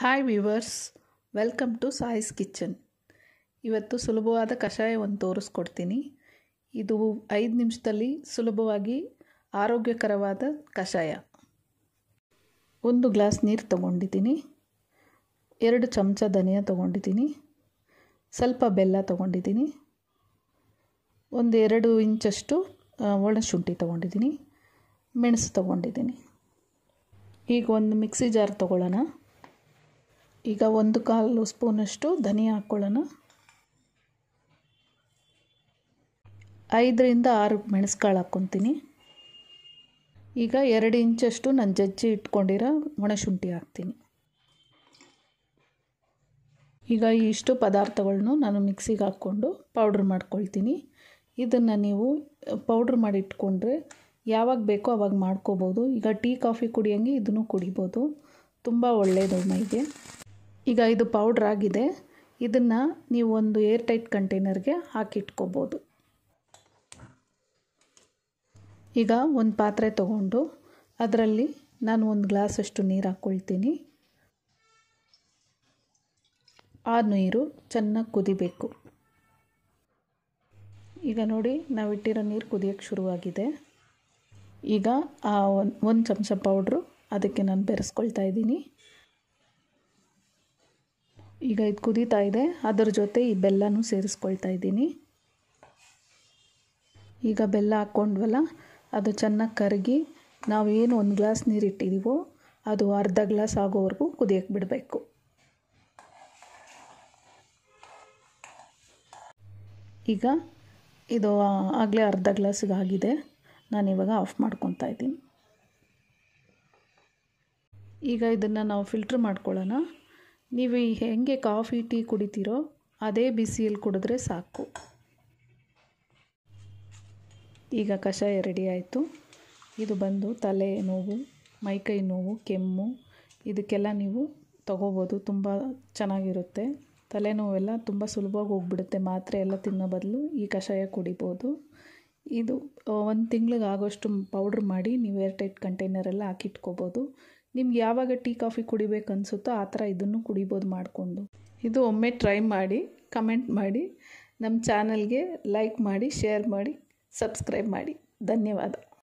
hi viewers welcome to Sai's Kitchen ಇವತ್ತು ಸುಲಭವಾದ ಕಷಾಯವನ್ನು ತೋರಿಸ್ಕೊಡ್ತೀನಿ ಇದು ಐದು ನಿಮಿಷದಲ್ಲಿ ಸುಲಭವಾಗಿ ಆರೋಗ್ಯಕರವಾದ ಕಷಾಯ ಒಂದು ಗ್ಲಾಸ್ ನೀರು ತಗೊಂಡಿದ್ದೀನಿ ಎರಡು ಚಮಚ ಧನಿಯಾ ತಗೊಂಡಿದ್ದೀನಿ ಸ್ವಲ್ಪ ಬೆಲ್ಲ ತಗೊಂಡಿದ್ದೀನಿ ಒಂದು ಎರಡು ಇಂಚಷ್ಟು ಒಣಶುಂಠಿ ತಗೊಂಡಿದ್ದೀನಿ ಮೆಣಸು ತಗೊಂಡಿದ್ದೀನಿ ಈಗ ಒಂದು ಮಿಕ್ಸಿ ಜಾರ್ ತಗೊಳ್ಳೋಣ ಈಗ ಒಂದು ಕಾಲು ಸ್ಪೂನಷ್ಟು ಧನಿಯಾ ಹಾಕ್ಕೊಳ್ಳೋಣ ಐದರಿಂದ ಆರು ಮೆಣಸ್ಕಾಳು ಹಾಕ್ಕೊತೀನಿ ಈಗ ಎರಡು ಇಂಚಷ್ಟು ನಾನು ಜಜ್ಜಿ ಇಟ್ಕೊಂಡಿರೋ ಒಣಶುಂಠಿ ಹಾಕ್ತೀನಿ ಈಗ ಇಷ್ಟು ಪದಾರ್ಥಗಳನ್ನು ನಾನು ಮಿಕ್ಸಿಗೆ ಹಾಕ್ಕೊಂಡು ಪೌಡ್ರ್ ಮಾಡ್ಕೊಳ್ತೀನಿ ಇದನ್ನು ನೀವು ಪೌಡ್ರ್ ಮಾಡಿ ಇಟ್ಕೊಂಡ್ರೆ ಯಾವಾಗ ಬೇಕೋ ಅವಾಗ ಮಾಡ್ಕೋಬೋದು ಈಗ ಟೀ ಕಾಫಿ ಕುಡಿಯೋಂಗೆ ಇದನ್ನು ಕುಡಿಬೋದು ತುಂಬ ಒಳ್ಳೆಯದು ಮೈಗೆ ಈಗ ಇದು ಪೌಡ್ರ್ ಆಗಿದೆ ಇದನ್ನು ನೀವು ಒಂದು ಏರ್ ಟೈಟ್ ಕಂಟೈನರ್ಗೆ ಹಾಕಿಟ್ಕೋಬೋದು ಈಗ ಒಂದು ಪಾತ್ರೆ ತಗೊಂಡು ಅದರಲ್ಲಿ ನಾನು ಒಂದು ಗ್ಲಾಸಷ್ಟು ನೀರು ಹಾಕ್ಕೊಳ್ತೀನಿ ಆ ನೀರು ಚೆನ್ನಾಗಿ ಕುದಿಬೇಕು ಈಗ ನೋಡಿ ನಾವು ಇಟ್ಟಿರೋ ನೀರು ಕುದಿಯೋಕ್ಕೆ ಶುರುವಾಗಿದೆ ಈಗ ಆ ಒಂದು ಒಂದು ಚಮಚ ಪೌಡ್ರು ಅದಕ್ಕೆ ನಾನು ಬೆರೆಸ್ಕೊಳ್ತಾ ಇದ್ದೀನಿ ಈಗ ಇದು ಕುದೀತಾ ಇದೆ ಅದರ ಜೊತೆ ಈ ಬೆಲ್ಲನೂ ಸೇರಿಸ್ಕೊಳ್ತಾ ಇದ್ದೀನಿ ಈಗ ಬೆಲ್ಲ ಹಾಕ್ಕೊಂಡ್ವಲ್ಲ ಅದು ಚೆನ್ನಾಗಿ ಕರಗಿ ನಾವು ಏನು ಒಂದು ಗ್ಲಾಸ್ ನೀರು ಇಟ್ಟಿದ್ದೀವೋ ಅದು ಅರ್ಧ ಗ್ಲಾಸ್ ಆಗೋವರೆಗೂ ಕುದಿಯಕ್ಕೆ ಬಿಡಬೇಕು ಈಗ ಇದು ಆಗಲೇ ಅರ್ಧ ಗ್ಲಾಸ್ಗೆ ಆಗಿದೆ ನಾನಿವಾಗ ಆಫ್ ಮಾಡ್ಕೊತಾ ಇದ್ದೀನಿ ಈಗ ಇದನ್ನು ನಾವು ಫಿಲ್ಟ್ರ್ ಮಾಡ್ಕೊಳ್ಳೋಣ ನೀವು ಹೇಗೆ ಕಾಫಿ ಟೀ ಕುಡಿತೀರೋ ಅದೇ ಬಿಸಿಯಲ್ಲಿ ಕುಡಿದ್ರೆ ಸಾಕು ಈಗ ಕಷಾಯ ರೆಡಿ ಆಯಿತು ಇದು ಬಂದು ತಲೆ ನೋವು ಮೈಕೈ ನೋವು ಕೆಮ್ಮು ಇದಕ್ಕೆಲ್ಲ ನೀವು ತಗೋಬೋದು ತುಂಬ ಚೆನ್ನಾಗಿರುತ್ತೆ ತಲೆನೋವೆಲ್ಲ ತುಂಬ ಸುಲಭವಾಗಿ ಹೋಗ್ಬಿಡುತ್ತೆ ಮಾತ್ರೆ ಎಲ್ಲ ತಿನ್ನೋ ಬದಲು ಈ ಕಷಾಯ ಕುಡಿಬೋದು ಇದು ಒಂದು ತಿಂಗಳಿಗೆ ಆಗೋಷ್ಟು ಪೌಡ್ರ್ ಮಾಡಿ ನೀವು ಏರ್ಟೈಟ್ ಕಂಟೈನರೆಲ್ಲ ಹಾಕಿಟ್ಕೋಬೋದು ನಿಮ್ಗೆ ಯಾವಾಗ ಟೀ ಕಾಫಿ ಕುಡಿಬೇಕು ಅನಿಸುತ್ತೋ ಆ ಥರ ಇದನ್ನು ಕುಡಿಬೋದು ಮಾಡಿಕೊಂಡು ಇದು ಒಮ್ಮೆ ಟ್ರೈ ಮಾಡಿ ಕಮೆಂಟ್ ಮಾಡಿ ನಮ್ಮ ಚಾನಲ್ಗೆ ಲೈಕ್ ಮಾಡಿ ಶೇರ್ ಮಾಡಿ ಸಬ್ಸ್ಕ್ರೈಬ್ ಮಾಡಿ ಧನ್ಯವಾದ